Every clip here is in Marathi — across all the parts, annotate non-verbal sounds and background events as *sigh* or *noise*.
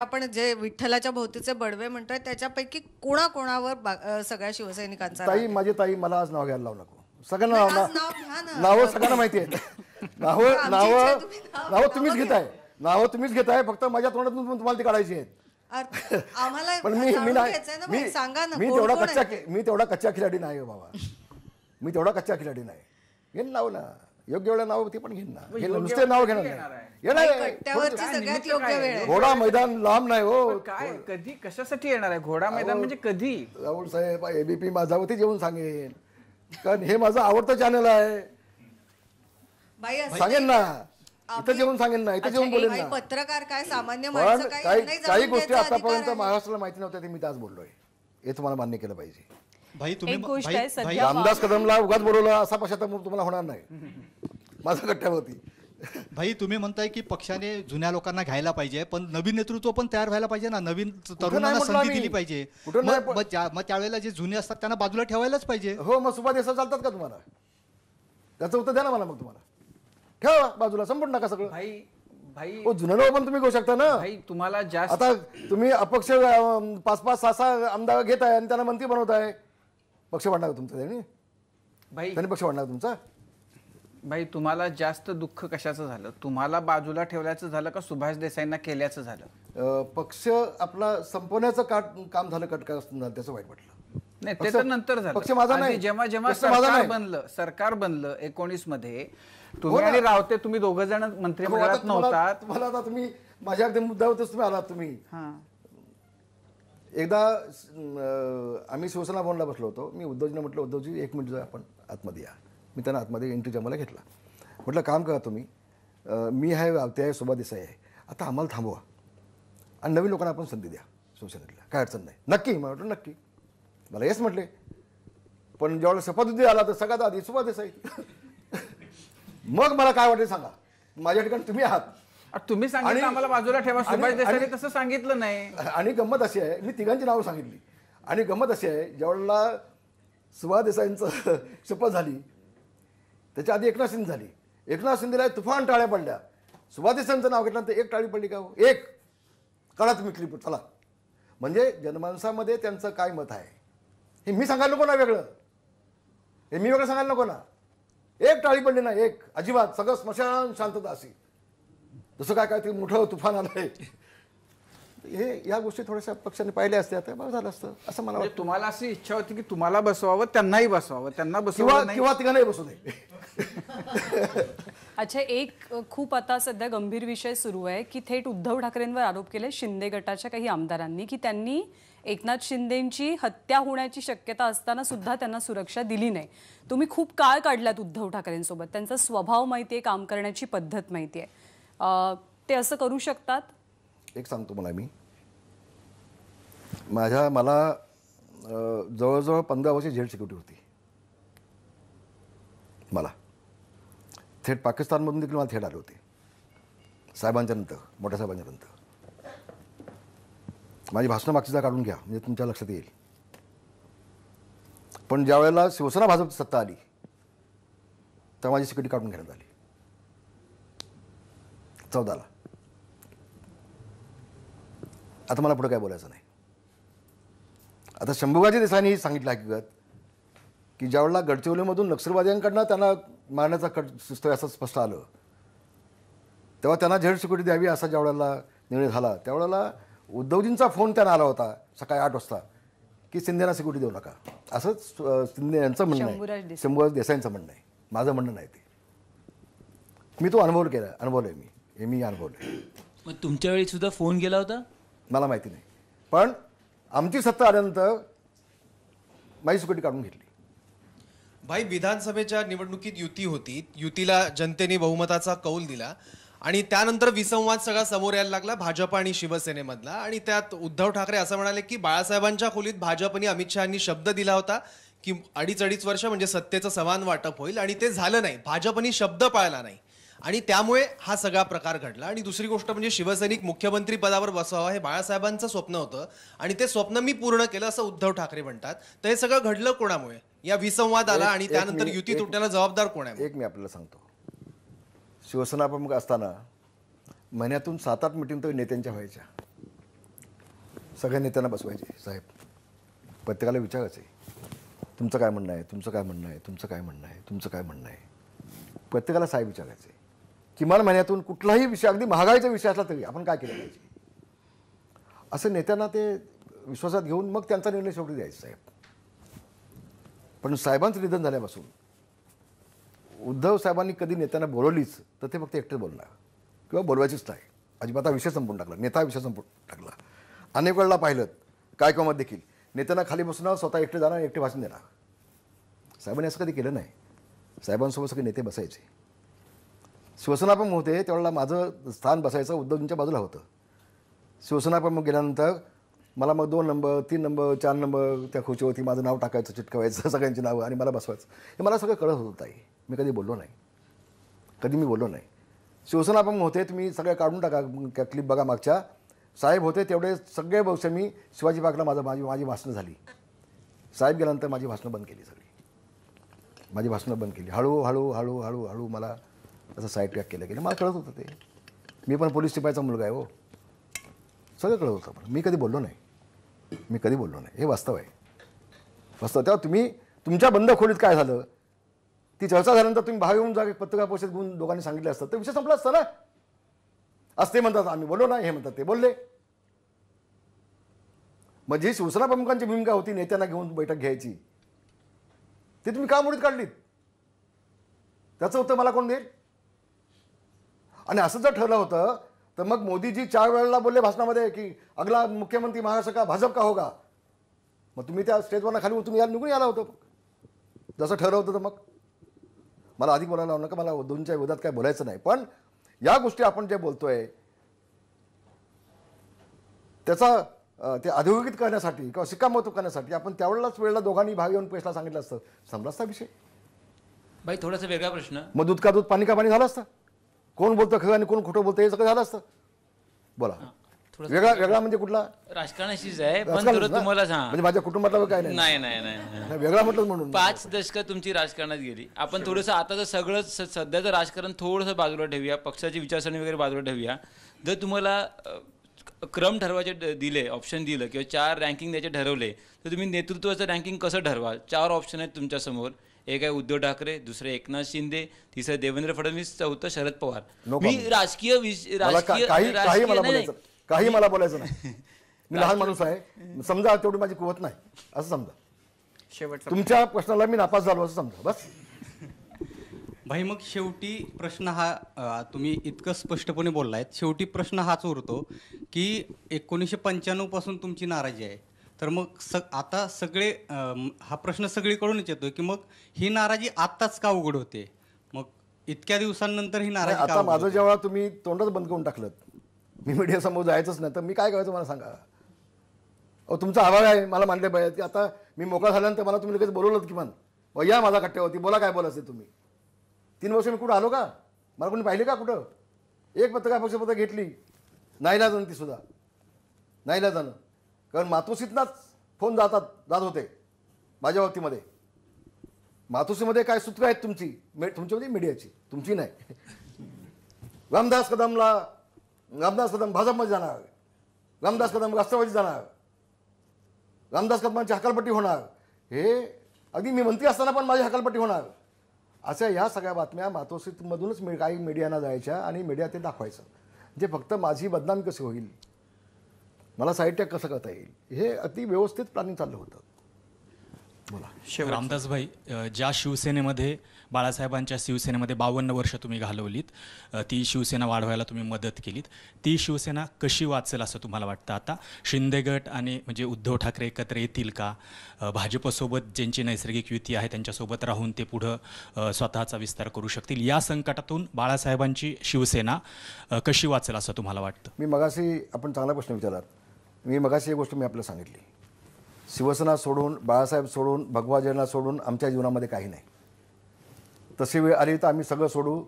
आपण जे विठ्ठलाच्या भोवतीचे बडवे म्हणतोय त्याच्यापैकी कोणाकोणावर सगळ्या शिवसैनिकांचा ताई माझी ताई मला आज नाव घ्यायला लावू नको सगळ्यांना नाव- नाव ना. सगळ्यांना माहिती *laughs* आहे तुम्ही नाव तुम्हीच घेताय नाव तुम्हीच घेताय फक्त माझ्या तोंडातून तुम्हाला ती काढायची आहेत *laughs* आम्हाला मी सांगा मी तेवढा कच्चा मी तेवढा कच्चा खिलाडी नाही हो बाबा मी तेवढा कच्चा खिलाडी नाही हे लाव ना योग्य वेळेला नाव ते पण घेईन ना नुसते नाव घेणार घोडा मैदान लांब नाही हो काय कधी कशासाठी येणार आहे घोडा मैदान म्हणजे कधी राहुल साहेब एबीपी माझावरती जेवून सांगेन कारण हे माझं आवडतं चॅनल आहे सांगेन ना इथं जेवून सांगेन ना इथं जेवण बोलेन ना पत्रकार काय सामान्य काही गोष्टी आतापर्यंत महाराष्ट्राला माहिती नव्हत्या ते मी आज बोललोय हे तुम्हाला मान्य केलं पाहिजे भाई तुम्ही रामदास कदमला उगाच बोलवलं असा तर तुम्हाला होणार नाही *laughs* माझा होती भाई तुम्ही म्हणताय की पक्षाने जुन्या लोकांना घ्यायला पाहिजे पण नवीन नेतृत्व पण तयार व्हायला पाहिजे ना नवीन तरुणांना संधी दिली पाहिजे मग त्यावेळेला जे जुने असतात त्यांना बाजूला ठेवायलाच पाहिजे हो मग सुभा देसाई चालतात का तुम्हाला त्याचं उत्तर द्या ना मला मग तुम्हाला ठेवा बाजूला संपूर्ण नका सगळं भाई भाई हो, जुनं पण तुम्ही घेऊ शकता ना भाई तुम्हाला जास्त आता तुम्ही अपक्ष पाच पाच सहा सहा आमदार घेताय आणि त्यांना मंत्री आहे पक्ष वाढणार तुमचा त्यांनी भाई त्यांनी पक्ष वाढणार तुमचा भाई तुम्हाला जास्त दुःख कशाचं झालं तुम्हाला बाजूला ठेवल्याचं झालं का सुभाष देसाईंना केल्याचं झालं पक्ष आपला संपवण्याचं का काम झालं कटका त्याचं वाईट वाटलं नाही ते तर नंतर झालं पक्ष माझा नाही. जेव्हा जेव्हा सरकार बनलं सरकार बनलं एकोणीस मध्ये हो तुम्ही आणि रावते तुम्ही दोघ जण मंत्री हो, तुम्हाला- तुम्ही माझ्या अगदी होतच तुम्ही आला तुम्ही एकदा आम्ही शिवसेना भवनला बसलो होतो मी उद्धवजीने म्हटलं उद्धवजी एक मिनिट जो आपण आतमध्ये या मी त्यांना आतमध्ये एंट्री जमायला घेतला म्हटलं काम करा तुम्ही मी आहे आवते आहे सोबा देसाई आहे आता आम्हाला थांबवा आणि नवीन लोकांना आपण संधी द्या शिवसेनेतल्या काय अडचण नाही नक्की मला वाटलं नक्की मला येस म्हटले पण जेव्हा शपथविधी आला तर सगळ्यात आधी सुभा देसाई मग मला काय वाटेल सांगा माझ्या ठिकाणी तुम्ही आहात तुम्ही सांगितलं आम्हाला बाजूला ठेवा सुभाष देसाई तसं सांगितलं नाही आणि गंमत अशी आहे मी तिघांची नावं सांगितली आणि गंमत अशी आहे ज्यावेळेला सुभाष देसाईंचं शपथ झाली त्याच्या आधी एकनाथ शिंदे झाली एकनाथ शिंदेला तुफान टाळ्या पडल्या सुभाषिसांचं नाव घेतलं तर एक टाळी पडली का हो? एक कळत विकली चला म्हणजे जनमानसामध्ये त्यांचं काय मत आहे हे मी सांगायला नको ना वेगळं हे मी वेगळं सांगायला नको ना एक टाळी पडली ना एक अजिबात सगळं स्मशान शांतता अशी जसं काय काय ते मोठं तुफान आलं आहे हे या गोष्टी थोड्याशा पक्षाने पाहिल्या असत्या तर बरं झालं असतं असं मला म्हणजे वाटतं तुम्हाला अशी इच्छा होती की तुम्हाला बसवावं त्यांनाही बसवावं त्यांना बसवा किंवा नाही बसू दे *laughs* अच्छा एक खूप आता सध्या गंभीर विषय सुरू आहे की थेट उद्धव ठाकरेंवर आरोप केले शिंदे गटाच्या काही आमदारांनी की त्यांनी एकनाथ शिंदेंची हत्या होण्याची शक्यता असताना सुद्धा त्यांना सुरक्षा दिली नाही तुम्ही खूप काळ काढलात उद्धव ठाकरेंसोबत त्यांचा स्वभाव माहिती आहे काम करण्याची पद्धत माहिती आहे ते असं करू शकतात एक सांगतो मला मी माझ्या मला जवळजवळ पंधरा वर्ष झेड सिक्युरिटी होती मला थेट पाकिस्तानमधून देखील मला थेट आले होते साहेबांच्या नंतर मोठ्या साहेबांच्या नंतर माझी भाषणं मागचीचा काढून घ्या म्हणजे तुमच्या लक्षात येईल पण ज्या वेळेला शिवसेना भाजपची सत्ता आली तेव्हा माझी सिक्युरिटी काढून घेण्यात आली चौदाला आता मला पुढे काय बोलायचं नाही आता शंभूबाजी देसाईंनी सांगितलं हकीकत की ज्यावेळेला गडचिरोलीमधून नक्षलवाद्यांकडनं त्यांना मारण्याचा कट सुचतोय असं स्पष्ट आलं तेव्हा त्यांना झेड सिक्युरिटी द्यावी असा ज्या वेळेला निर्णय झाला त्यावेळेला उद्धवजींचा फोन त्यांना आला होता सकाळी आठ वाजता की शिंदेना सिक्युरिटी देऊ नका असंच शिंदे यांचं म्हणणं आहे शंभूराज देसाईंचं म्हणणं आहे माझं म्हणणं नाही ते मी तो अनुभव केला अनुभवलं मी हे मी अनुभवलं पण तुमच्या वेळी सुद्धा फोन गेला होता मला माहिती नाही पण आमची सत्ता आल्यानंतर माझी सुकटी काढून घेतली भाई विधानसभेच्या निवडणुकीत युती होती युतीला जनतेने बहुमताचा कौल दिला आणि त्यानंतर विसंवाद सगळा समोर यायला लागला भाजप आणि शिवसेनेमधला आणि त्यात उद्धव ठाकरे असं म्हणाले की बाळासाहेबांच्या खोलीत भाजपनी अमित शहानी शब्द दिला होता की अडीच अडीच वर्ष म्हणजे सत्तेचं समान वाटप होईल आणि ते झालं नाही भाजपनी शब्द पाळला नाही आणि त्यामुळे हा सगळा प्रकार घडला आणि दुसरी गोष्ट म्हणजे शिवसैनिक मुख्यमंत्री पदावर बसवा हे बाळासाहेबांचं स्वप्न होतं आणि ते स्वप्न मी पूर्ण केलं असं उद्धव ठाकरे म्हणतात तर हे सगळं घडलं कोणामुळे या विसंवाद आला आणि त्यानंतर युती तुटण्याला जबाबदार कोण आहे एक मी आपल्याला सांगतो शिवसेना प्रमुख असताना महिन्यातून सात आठ मिटिंग तर नेत्यांच्या व्हायच्या सगळ्या नेत्यांना बसवायचे साहेब प्रत्येकाला विचारायचे तुमचं काय म्हणणं आहे तुमचं काय म्हणणं आहे तुमचं काय म्हणणं आहे तुमचं काय म्हणणं आहे प्रत्येकाला साहेब विचारायचे किमान महिन्यातून कुठलाही विषय अगदी महागाईचा विषय असला तरी आपण काय केलं पाहिजे असं नेत्यांना ते विश्वासात घेऊन मग त्यांचा निर्णय शेवटी द्यायचा साहेब पण साहेबांचं निधन झाल्यापासून उद्धव साहेबांनी कधी नेत्यांना बोलवलीच तर ते फक्त एकटेच बोलणार किंवा बोलवायचीच नाही अजिबात विषय संपून टाकला नेता विषय संपून टाकला अनेक वेळेला पाहिलं काय कामात देखील नेत्यांना खाली बसून स्वतः एकटे जाणार एकटे भाषण देणार साहेबांनी असं कधी केलं नाही साहेबांसोबत सगळे नेते बसायचे शिवसेनाप्रमुख होते त्यावेळेला माझं स्थान बसायचं उद्धवजींच्या बाजूला होतं शिवसेनाप्रमुख गेल्यानंतर मला मग दोन नंबर तीन नंबर चार नंबर त्या खुर्चीवरती माझं नाव टाकायचं चिटकवायचं *laughs* सगळ्यांची नावं आणि मला बसवायचं हे मला सगळं कळत होतं ताई मी कधी बोललो नाही कधी मी बोललो नाही शिवसेना होते तुम्ही सगळे काढून टाका क्लिप बघा मागच्या साहेब होते तेवढे सगळे वर्ष मी शिवाजी पार्कला माझं माझी माझी भाषणं झाली साहेब गेल्यानंतर माझी भाषणं बंद केली सगळी माझी भाषणं बंद केली हळू हळू हळू हळू मला असं साईड ट्रॅक केलं गेलं मला कळत होतं ते मी पण पोलीस टिपायचा मुलगा आहे हो सगळं कळत होतं पण मी कधी बोललो नाही मी कधी बोललो नाही हे वास्तव आहे वास्तव तेव्हा तुम्ही तुमच्या बंद खोलीत काय झालं ती चर्चा झाल्यानंतर तुम्ही भाग येऊन जागे पत्रकार परिषद घेऊन दोघांनी सांगितलं असतं तर विषय संपला असता ना असं ते म्हणतात आम्ही बोललो नाही हे म्हणतात ते बोलले मग म्हणजे जी शिवसेना प्रमुखांची भूमिका होती नेत्यांना घेऊन बैठक घ्यायची ती तुम्ही का मोडीत काढलीत त्याचं उत्तर मला कोण देईल आणि असं जर ठरलं होतं तर मग मोदीजी चार वेळेला बोलले भाषणामध्ये की अगला मुख्यमंत्री महाराष्ट्र का भाजप का होगा मग तुम्ही त्या स्टेजवरनं खाली उतरून यायला निघून यायला होतं जसं होतं तर मग मला अधिक बोलायला लावलं नका मला दोनच्या विरोधात काय बोलायचं नाही पण या गोष्टी आपण जे बोलतोय त्याचा ते अधोगित करण्यासाठी किंवा शिक्कामोर्तब करण्यासाठी आपण त्यावेळेलाच वेळेला दोघांनी भाग येऊन पेशला सांगितलं असतं असता विषय भाई थोडासा वेगळा प्रश्न मग दूध का दूध पाणी का पाणी झालं असतं कोण बोलतं खरं आणि कोण खोटं बोलतं हे सगळं झालं असतं बोला वेगळा वेगळा म्हणजे कुठला राजकारणाशीच आहे पण तुम्हाला म्हणजे माझ्या कुटुंबातला काय नाही नाही नाही वेगळा म्हटलं म्हणून पाच दशक तुमची राजकारणात गेली आपण थोडंसं आता सगळं सध्याचं राजकारण थोडंसं बाजूला ठेवूया पक्षाची विचारसरणी वगैरे बाजूला ठेवूया जर तुम्हाला क्रम ठरवायचे दिले ऑप्शन दिलं किंवा चार रँकिंग द्यायचे ठरवले तर तुम्ही नेतृत्वाचं रँकिंग कसं ठरवाल चार ऑप्शन आहेत तुमच्या समोर एक आहे उद्धव ठाकरे दुसरे एकनाथ शिंदे तिसरे देवेंद्र फडणवीस चौथं शरद पवार मी राजकीय काही मला बोलायचं नाही मी लहान माणूस आहे समजा तेवढी माझी कुवत नाही असं समजा शेवट तुमच्या प्रश्नाला मी नापास झालो असं समजा बस भाई मग शेवटी प्रश्न हा तुम्ही इतकं स्पष्टपणे बोललायत शेवटी प्रश्न हाच उरतो की एकोणीसशे पासून तुमची नाराजी आहे तर मग स आता सगळे हा प्रश्न सगळीकडूनच येतो की मग ही नाराजी आत्ताच का उघड होते मग इतक्या दिवसांनंतर ही नाराजी आता माझं जेव्हा तुम्ही तोंडच बंद करून टाकलं मी मीडियासमोर जायचंच नाही तर मी काय करायचं मला सांगा अहो तुमचा आवाज आहे मला मानले पाहिजे की आता मी मोकळा झाल्यानंतर मला तुम्ही लगेच बोलवलं किमान या माझा कट्ट्यावरती बोला काय असते तुम्ही तीन वर्ष मी कुठं आलो का मला कोणी पाहिले का कुठं एक पत्रकार पक्षपत्र घेतली नाहीला जाणं ती सुद्धा नाहीला जाणं कारण मातोश्रीतनाच फोन जातात जात होते माझ्या बाबतीमध्ये मातोश्रीमध्ये काय सूत्र आहेत तुमची मे तुमच्यामध्ये मीडियाची तुमची नाही *laughs* रामदास कदमला रामदास कदम भाजपमध्ये जाणार रामदास कदम राष्ट्रवादी जाणार रामदास कदमांची हकालपट्टी होणार हे अगदी मी मंत्री असताना पण माझी हकालपट्टी होणार अशा ह्या सगळ्या बातम्या मातोश्रीतमधूनच मी काही मीडियाना जायच्या आणि मीडिया ते दाखवायचं जे फक्त माझी बदनाम कशी होईल मला साहित्य कसं करता येईल हे अति व्यवस्थित प्लॅनिंग चाललं होतं शिव रामदास भाई ज्या शिवसेनेमध्ये बाळासाहेबांच्या शिवसेनेमध्ये बावन्न वर्ष तुम्ही घालवलीत ती शिवसेना वाढवायला तुम्ही मदत केलीत ती शिवसेना कशी वाचेल असं तुम्हाला वाटतं आता शिंदे गट आणि म्हणजे उद्धव ठाकरे एकत्र येतील का भाजपसोबत ज्यांची नैसर्गिक युती आहे त्यांच्यासोबत राहून ते पुढं स्वतःचा विस्तार करू शकतील या संकटातून बाळासाहेबांची शिवसेना कशी वाचेल असं तुम्हाला वाटतं मी मगाशी आपण चांगला प्रश्न विचारला मी मगाशी एक गोष्ट मी आपल्याला सांगितली शिवसेना सोडून बाळासाहेब सोडून भगवा जयना सोडून आमच्या जीवनामध्ये काही नाही तशी वेळ आली तर आम्ही सगळं सोडू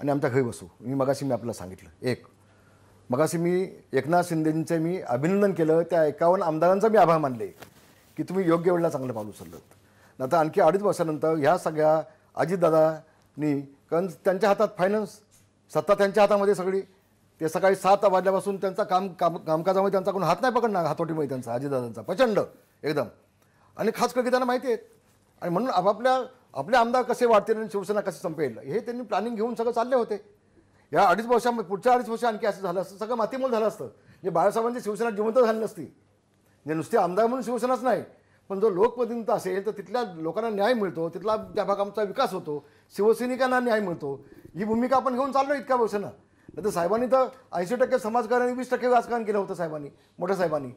आणि आमच्या घरी बसू मी मगाशी मी आपल्याला सांगितलं एक मगाशी मी एकनाथ शिंदेंचे मी अभिनंदन केलं त्या एकावन्न आमदारांचा मी आभार मानले की तुम्ही योग्य वेळेला चांगलं पाऊल उचललं आता आणखी अडीच वर्षानंतर ह्या सगळ्या अजितदादांनी कारण त्यांच्या हातात फायनान्स सत्ता त्यांच्या हातामध्ये सगळी ते सकाळी सात वाजल्यापासून त्यांचा काम काम कामकाजामध्ये त्यांचा कोण हात नाही पकडणार हातोटीमध्ये त्यांचा अजितदादांचा प्रचंड एकदम आणि खास करून त्यांना माहिती आहेत आणि म्हणून आपापल्या आपले आमदार कसे वाढतील आणि शिवसेना कसे संपेल हे त्यांनी प्लॅनिंग घेऊन सगळं चालले होते या अडीच वर्षामध्ये पुढच्या अडीच वर्ष आणखी असं झालं असतं सगळं मातीमोल झालं असतं म्हणजे बाळासाहेबांची शिवसेना जिवंत झाली नसती म्हणजे नुसते आमदार म्हणून शिवसेनाच नाही पण जो लोकप्रतिनिधी असेल तर तिथल्या लोकांना न्याय मिळतो तिथला त्या भागामचा विकास होतो शिवसैनिकांना न्याय मिळतो ही भूमिका आपण घेऊन चाललो इतक्या वर्षांना नाही तर साहेबांनी तर ऐंशी टक्के समाजकारणी वीस टक्के राजकारण केलं होतं साहेबांनी मोठ्या साहेबांनी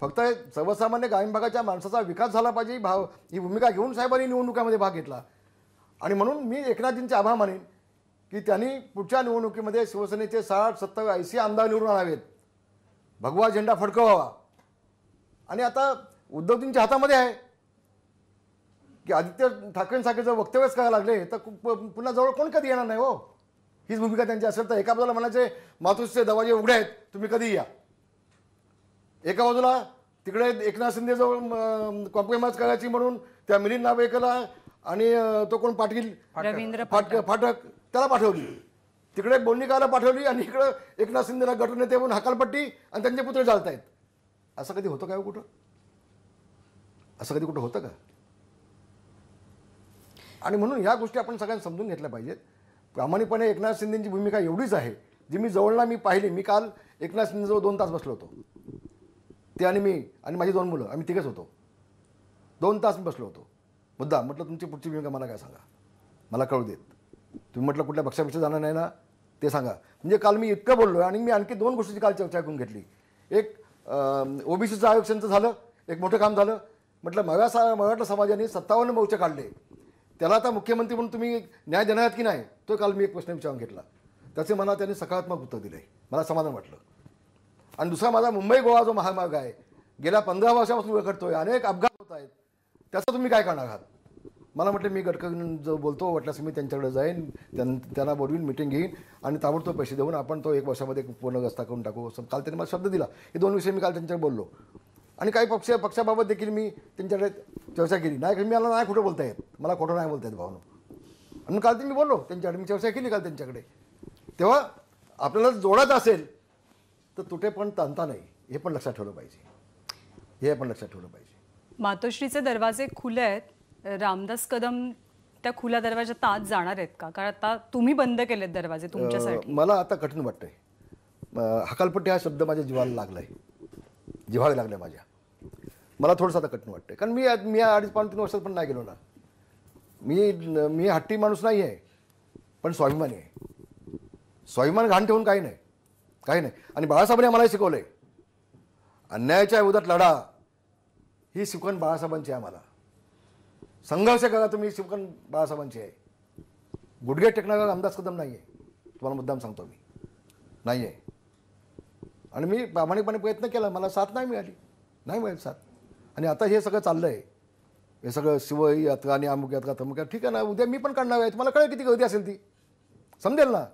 फक्त सर्वसामान्य ग्रामीण भागाच्या माणसाचा विकास झाला पाहिजे भाव ही भूमिका घेऊन साहेबांनी निवडणुकामध्ये भाग घेतला आणि म्हणून मी एकनाथजींचे आभार मानेन की त्यांनी पुढच्या निवडणुकीमध्ये शिवसेनेचे साठ सत्तर ऐंशी आमदार निवडून आणावेत भगवा झेंडा फडकवावा आणि आता उद्धवजींच्या हातामध्ये आहे की आदित्य ठाकरेंसारखे जर वक्तव्यच करायला लागले तर पुन्हा जवळ कोण कधी येणार नाही हो हीच भूमिका त्यांची असेल तर एका बाजूला म्हणायचे मातोश्रीचे दवाजे उघडे आहेत तुम्ही कधी या एका बाजूला तिकडे एकनाथ शिंदेजवळ कॉम्प्रोमाइज करायची म्हणून त्या मिलिंद नावेकरला आणि तो कोण पाटील फाटक त्याला पाठवली तिकडे बोलणी पाठवली आणि इकडं एकनाथ शिंदेला गटनेते म्हणून हकालपट्टी आणि त्यांचे पुत्र चालत आहेत असं कधी होतं काय हो कुठं असं कधी कुठं होतं का आणि म्हणून ह्या गोष्टी आपण सगळ्यांना समजून घेतल्या पाहिजेत प्रामाणिकपणे एकनाथ शिंदेची भूमिका एवढीच आहे जी मी जवळला मी पाहिली मी काल एकनाथ शिंदेजवळ दोन तास बसलो होतो ते आणि मी आणि माझी दोन मुलं आम्ही तिघेच होतो दोन तास मी बसलो होतो मुद्दा म्हटलं तुमची पुढची भूमिका मला काय सांगा मला कळू देत तुम्ही म्हटलं कुठल्या पक्षापेक्षा जाणार नाही ना ते सांगा म्हणजे काल मी इतकं बोललो आणि मी आणखी दोन गोष्टीची काल चर्चा करून घेतली एक ओबीसीचं आरक्षणचं झालं एक मोठं काम झालं म्हटलं मराठा मराठा समाजाने सत्तावन्न मोर्चे काढले त्याला आता मुख्यमंत्री म्हणून तुम्ही न्याय देणार आहात की नाही तो काल मी एक प्रश्न विचारून घेतला त्याचे मला त्यांनी सकारात्मक उत्तर दिलं आहे मला समाधान वाटलं आणि दुसरा माझा मुंबई गोवा जो महामार्ग आहे गेल्या पंधरा वर्षापासून आहे अनेक अपघात होत आहेत त्याचं तुम्ही काय करणार आहात मला म्हटलं मी गडकरी जो बोलतो वाटल्यास मी त्यांच्याकडे जाईन त्यांना बोलवीन मीटिंग घेईन आणि ताबडतोब पैसे देऊन आपण तो एक वर्षामध्ये पूर्ण रस्ता करून टाकू काल त्यांनी मला शब्द दिला हे दोन विषय मी काल त्यांच्याकडे बोललो आणि काही पक्ष पक्षाबाबत देखील मी त्यांच्याकडे चर्चा केली नाही मी आला नाही कुठं बोलता येत मला खोटं नाही बोलता येत भावनं आणि काल ते मी बोललो त्यांच्याकडे मी चर्चा केली काल त्यांच्याकडे तेव्हा आपल्याला जोडत असेल तर तुटे पण तांता नाही हे पण लक्षात ठेवलं पाहिजे हे पण लक्षात ठेवलं पाहिजे मातोश्रीचे दरवाजे खुले आहेत रामदास कदम त्या खुल्या दरवाजात आत जाणार आहेत का कारण आता तुम्ही बंद केलेत दरवाजे तुमच्यासाठी मला आता कठीण वाटतंय हकालपट्टी हा शब्द माझ्या जीवाला लागला आहे जिव्हाळ्या लागल्या माझ्या मला थोडंसं आता कठीण वाटतं कारण मी मी अडीच पाच तीन वर्षात पण नाही गेलो ना मी मी हट्टी माणूस नाही आहे पण स्वाभिमानी आहे स्वाभिमान घाण ठेवून काही नाही काही नाही आणि बाळासाहेबांनी आम्हाला शिकवलं आहे अन्यायाच्या विरोधात लढा ही शिकवण बाळासाहेबांची आहे आम्हाला संघर्ष करा तुम्ही शिकवण बाळासाहेबांची आहे गुडघे टेकणारा अंदाज कदम नाही आहे तुम्हाला मुद्दाम सांगतो मी नाही आहे आणि मी प्रामाणिकपणे प्रयत्न केला मला साथ नाही मिळाली नाही मिळाली साथ आणि आता हे सगळं चाललं आहे हे सगळं शिवई यात्रा आणि अमुक यात्रा तमुक ठीक आहे ना उद्या मी पण काढणार आहे तुम्हाला कळेल किती गर्दी असेल ती समजेल ना